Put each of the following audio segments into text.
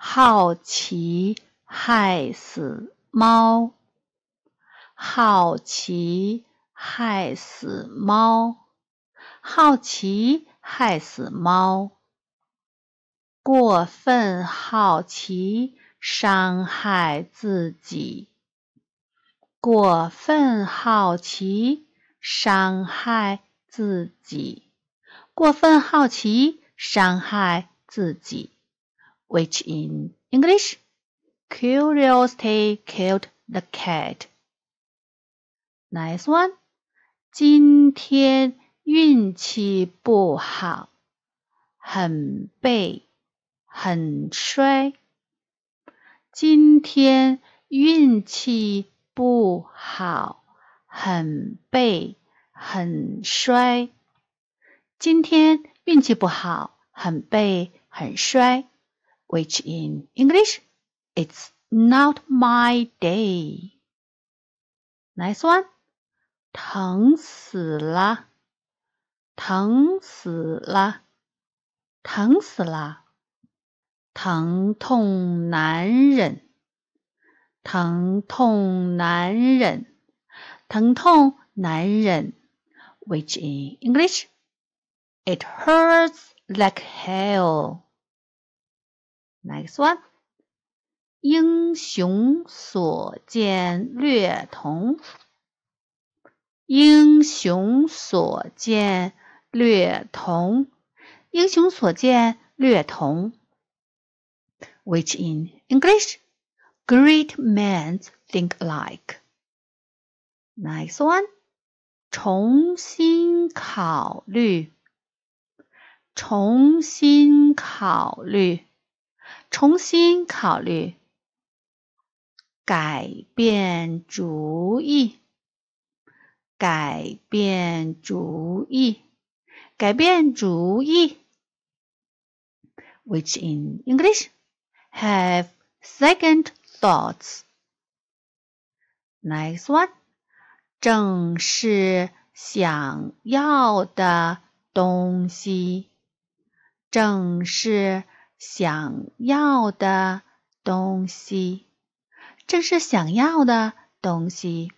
好奇害死猫。好奇害死猫。好奇害死猫。过分好奇伤害自己。过分好奇伤害自己。过分好奇伤害自己。which in English, curiosity killed the cat. Nice one. 今天运气不好，很背，很衰。今天运气不好，很背，很衰。今天运气不好，很背，很衰。which in English it's not my day. Nice one. 疼死了，疼死了，疼死了，疼痛难忍，疼痛难忍，疼痛难忍。Which in English, it hurts like hell. Next one. 英雄所见略同。英雄所见略同。英雄所见略同。Which in English, great men think alike. Next one. 重新考虑。重新考虑。重新考虑，改变主意，改变主意，改变主意。Which in English have second thoughts? Next one，正是想要的东西，正是。想要的东西，正是想要的东西，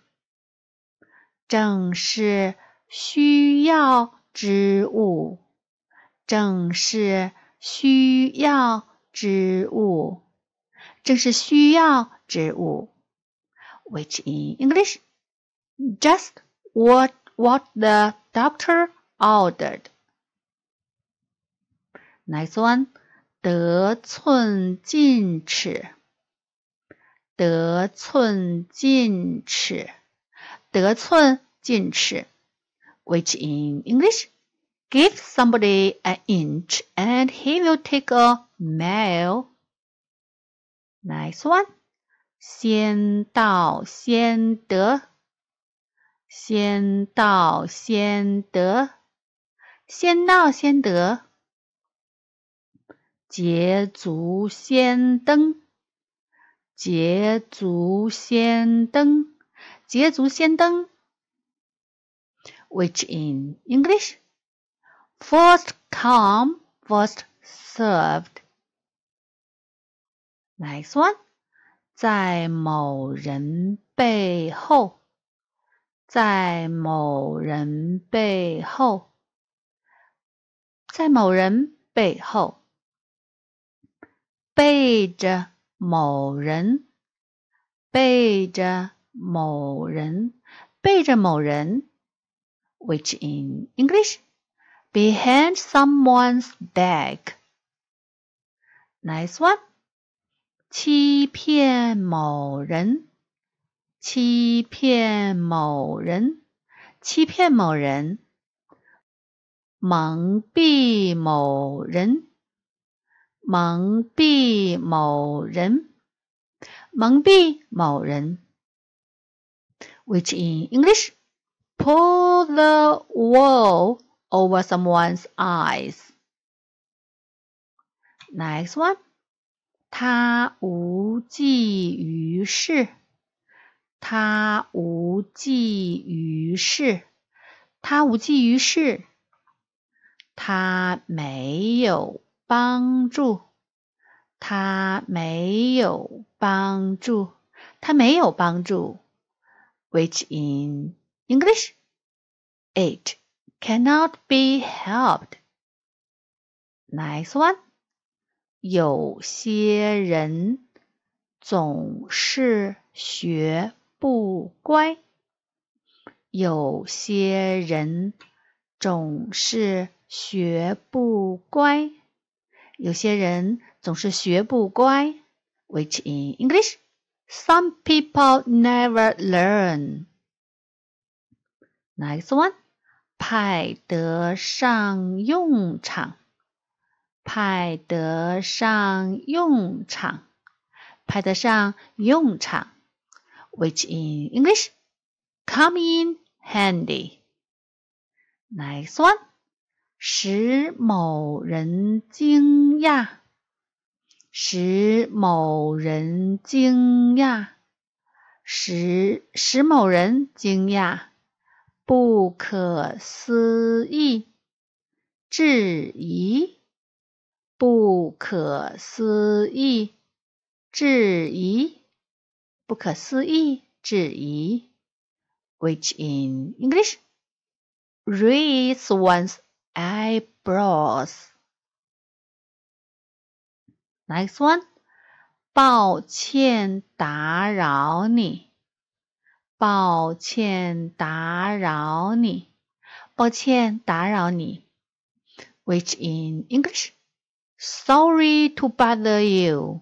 正是需要之物，正是需要之物，正是需要之物，Which in English just what what the doctor ordered. Next one. 得寸进尺，得寸进尺，得寸进尺，which in English gives o m e b o d y an inch and he will take a mile. Nice one. 先到先得，先到先得，先到先得。捷足先登，捷足先登，捷足先登。Which in English, first come, first served. Next one，在某人背后，在某人背后，在某人背后。背着某人，背着某人，背着某人，which in English behind someone's back. Nice one. 欺骗某人，欺骗某人，欺骗某人，蒙蔽某人。蒙蔽某人，蒙蔽某人，which in English pull the wool over someone's eyes。Next one，他无济于事，他无济于事，他无济于事，他没有。帮助他没有帮助，他没有帮助。Which in English, it cannot be helped. n i c e one，有些人总是学不乖，有些人总是学不乖。有些人总是学不乖，which in English some people never learn. Next one，派得上用场，派得上用场，派得上用场，which in English come in handy. Next one. 使某人惊讶，使某人惊讶，使使某人惊讶，不可思议，质疑，不可思议，质疑，不可思议，质疑，Which in English reads once. eyebrows. Next one. 抱歉打扰你。抱歉打扰你。抱歉打扰你。Which in English? Sorry to bother you.